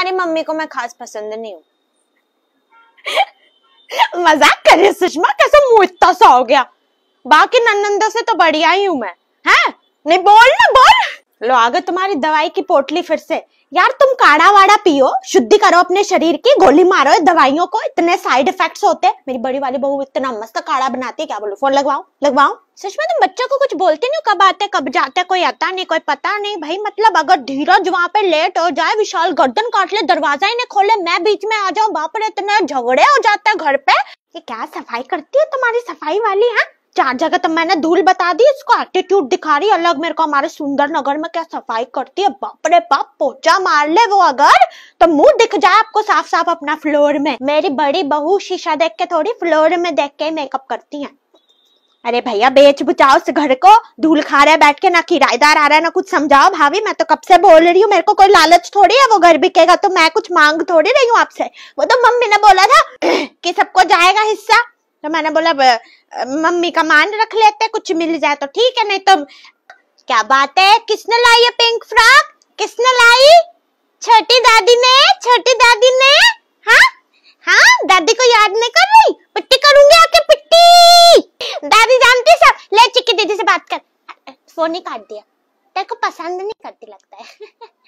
तुम्हारी मम्मी को मैं खास पसंद नहीं हूँ मजाक कर रही सुषमा कैसे मुंह इतना सा हो गया बाकी नंदा से तो बढ़िया ही हूँ मैं है नहीं बोल ना बोल लो आगे तुम्हारी दवाई की पोटली फिर से यार तुम काढ़ा वाड़ा पियो शुद्धि करो अपने शरीर की गोली मारो दवाइयों को इतने साइड इफेक्ट्स होते हैं मेरी बड़ी वाली बहू इतना मस्त काढ़ा बनाती है क्या बोलू फोन लगवाओ लगवाओ सच में तुम बच्चों को कुछ बोलते नहीं कब आते कब जाते कोई आता नहीं कोई पता नहीं भाई मतलब अगर धीरज वहाँ पे लेट हो जाए विशाल गर्दन काट ले दरवाजा ही नहीं खोले मैं बीच में आ जाऊँ बाप रे इतने झगड़े हो जाते हैं घर पे ये क्या सफाई करती है तुम्हारी सफाई वाली है हाँ? चार जगह तो मैंने धूल बता दी इसको एटीट्यूड दिखा रही अलग मेरे को हमारे सुंदर नगर में क्या सफाई करती है बाप रे बाप पोचा मार ले वो अगर तो मुंह दिख जाए आपको साफ साफ अपना फ्लोर में मेरी बड़ी बहू शीशा देख के थोड़ी फ्लोर में देख के मेकअप करती है अरे भैया बेच बुचाओ उस घर को धूल खा रहे बैठ के ना किराएदार आ रहा है ना कुछ समझाओ भाभी मैं तो कब से बोल रही हूँ मेरे को कोई लालच थोड़ी है वो घर बिकेगा तो मैं कुछ मांग थोड़ी रही हूँ आपसे वो तो मम्मी ने बोला था कि सबको जाएगा हिस्सा तो मैंने बोला मम्मी का मान रख लेते कुछ मिल जाए तो ठीक है नहीं तो क्या बात है किसने लाई है पिंक फ्रॉक किसने लाई छोटी दादी ने छोटी दादी ने हाँ हाँ दादी को याद नहीं कर रही पिट्टी करूंगी आके पिट्टी दादी जानती सब ले चिक्की दीदी से बात कर फोन ही काट दिया तेरे को पसंद नहीं करती लगता है